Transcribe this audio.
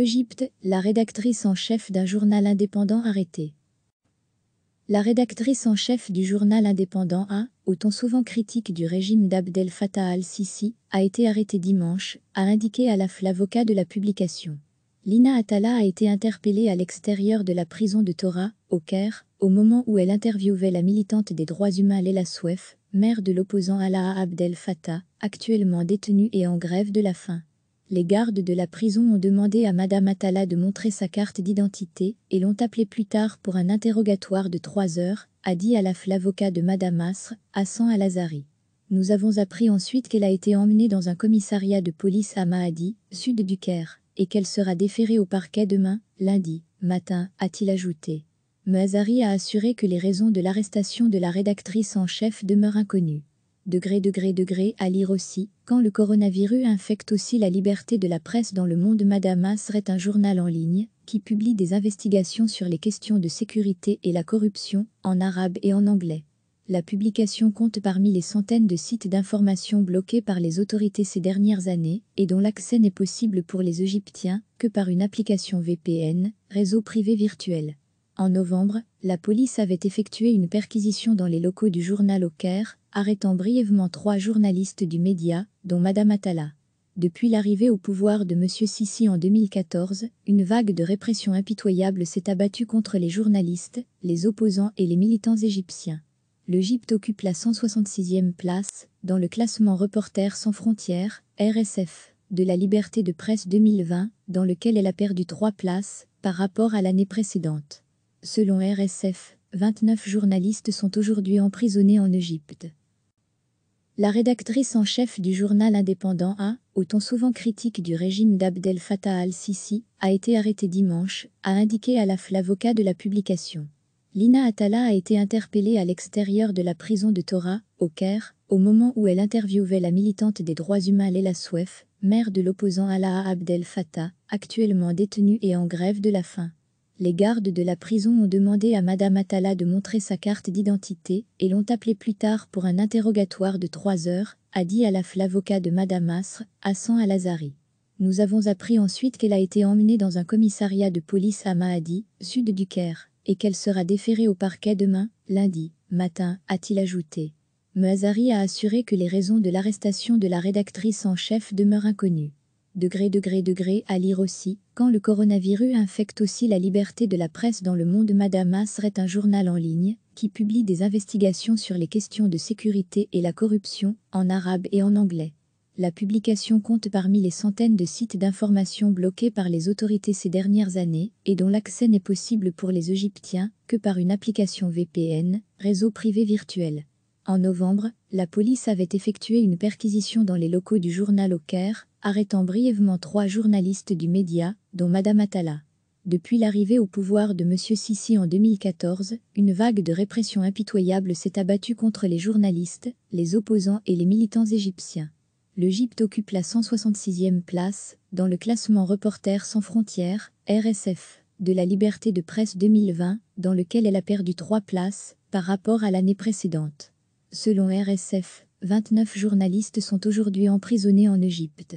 Égypte, la rédactrice en chef d'un journal indépendant arrêtée. La rédactrice en chef du journal indépendant A, au ton souvent critique du régime d'Abdel Fattah al sissi a été arrêtée dimanche, a indiqué à la l'avocat de la publication. Lina Atala a été interpellée à l'extérieur de la prison de Torah, au Caire, au moment où elle interviewait la militante des droits humains Leila Souef, mère de l'opposant Alaa Abdel Fattah, actuellement détenue et en grève de la faim les gardes de la prison ont demandé à Madame Atala de montrer sa carte d'identité et l'ont appelée plus tard pour un interrogatoire de trois heures, a dit Alaf l'avocat de Madame Asre, Hassan Al-Azari. Nous avons appris ensuite qu'elle a été emmenée dans un commissariat de police à Mahadi, sud du Caire, et qu'elle sera déférée au parquet demain, lundi, matin, a-t-il ajouté. Mazari a assuré que les raisons de l'arrestation de la rédactrice en chef demeurent inconnues degré degré degré à lire aussi, quand le coronavirus infecte aussi la liberté de la presse dans le monde Madama serait un journal en ligne, qui publie des investigations sur les questions de sécurité et la corruption, en arabe et en anglais. La publication compte parmi les centaines de sites d'information bloqués par les autorités ces dernières années et dont l'accès n'est possible pour les Égyptiens que par une application VPN, réseau privé virtuel. En novembre, la police avait effectué une perquisition dans les locaux du journal au Caire, arrêtant brièvement trois journalistes du média, dont Madame Atala. Depuis l'arrivée au pouvoir de M. Sissi en 2014, une vague de répression impitoyable s'est abattue contre les journalistes, les opposants et les militants égyptiens. L'Égypte occupe la 166e place dans le classement Reporters sans frontières, RSF, de la liberté de presse 2020, dans lequel elle a perdu trois places par rapport à l'année précédente. Selon RSF, 29 journalistes sont aujourd'hui emprisonnés en Égypte. La rédactrice en chef du journal indépendant A, au ton souvent critique du régime d'Abdel Fattah al sissi a été arrêtée dimanche, a indiqué à l'avocat de la publication. Lina Atala a été interpellée à l'extérieur de la prison de Torah, au Caire, au moment où elle interviewait la militante des droits humains Léla Souef, mère de l'opposant Alaa Abdel Fattah, actuellement détenue et en grève de la faim les gardes de la prison ont demandé à Madame Atala de montrer sa carte d'identité et l'ont appelée plus tard pour un interrogatoire de trois heures, a dit Alaf l'avocat de Madame Asr, Hassan Al-Azari. Nous avons appris ensuite qu'elle a été emmenée dans un commissariat de police à Mahadi, sud du Caire, et qu'elle sera déférée au parquet demain, lundi, matin, a-t-il ajouté. Mazari a assuré que les raisons de l'arrestation de la rédactrice en chef demeurent inconnues degré, degré, degré, à lire aussi, quand le coronavirus infecte aussi la liberté de la presse dans le monde, Madama serait un journal en ligne qui publie des investigations sur les questions de sécurité et la corruption, en arabe et en anglais. La publication compte parmi les centaines de sites d'information bloqués par les autorités ces dernières années et dont l'accès n'est possible pour les Égyptiens que par une application VPN, réseau privé virtuel. En novembre, la police avait effectué une perquisition dans les locaux du journal au Caire arrêtant brièvement trois journalistes du média, dont Madame Atala. Depuis l'arrivée au pouvoir de M. Sissi en 2014, une vague de répression impitoyable s'est abattue contre les journalistes, les opposants et les militants égyptiens. L'Égypte occupe la 166e place dans le classement Reporters sans frontières, RSF, de la liberté de presse 2020, dans lequel elle a perdu trois places par rapport à l'année précédente. Selon RSF, 29 journalistes sont aujourd'hui emprisonnés en Égypte.